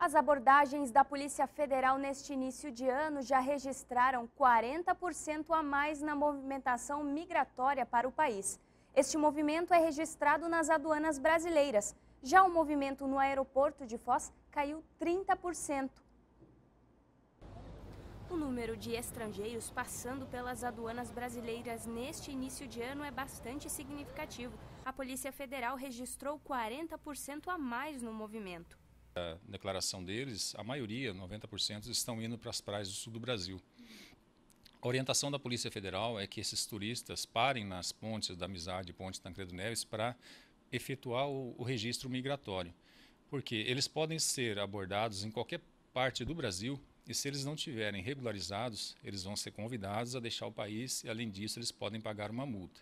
As abordagens da Polícia Federal neste início de ano já registraram 40% a mais na movimentação migratória para o país. Este movimento é registrado nas aduanas brasileiras. Já o movimento no aeroporto de Foz caiu 30%. O número de estrangeiros passando pelas aduanas brasileiras neste início de ano é bastante significativo. A Polícia Federal registrou 40% a mais no movimento declaração deles, a maioria, 90%, estão indo para as praias do sul do Brasil. A orientação da Polícia Federal é que esses turistas parem nas pontes da Amizade, Ponte Tancredo Neves, para efetuar o, o registro migratório. Porque eles podem ser abordados em qualquer parte do Brasil e se eles não tiverem regularizados, eles vão ser convidados a deixar o país e, além disso, eles podem pagar uma multa.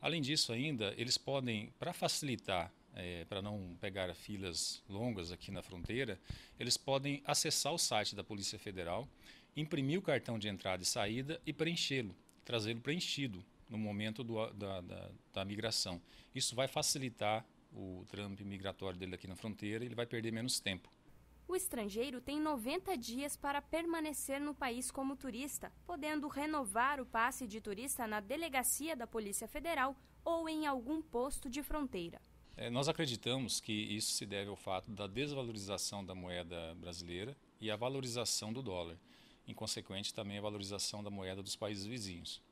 Além disso, ainda, eles podem, para facilitar é, para não pegar filas longas aqui na fronteira, eles podem acessar o site da Polícia Federal, imprimir o cartão de entrada e saída e preenchê-lo, trazê-lo preenchido no momento do, da, da, da migração. Isso vai facilitar o trâmite migratório dele aqui na fronteira, e ele vai perder menos tempo. O estrangeiro tem 90 dias para permanecer no país como turista, podendo renovar o passe de turista na delegacia da Polícia Federal ou em algum posto de fronteira. É, nós acreditamos que isso se deve ao fato da desvalorização da moeda brasileira e à valorização do dólar, em consequente também a valorização da moeda dos países vizinhos.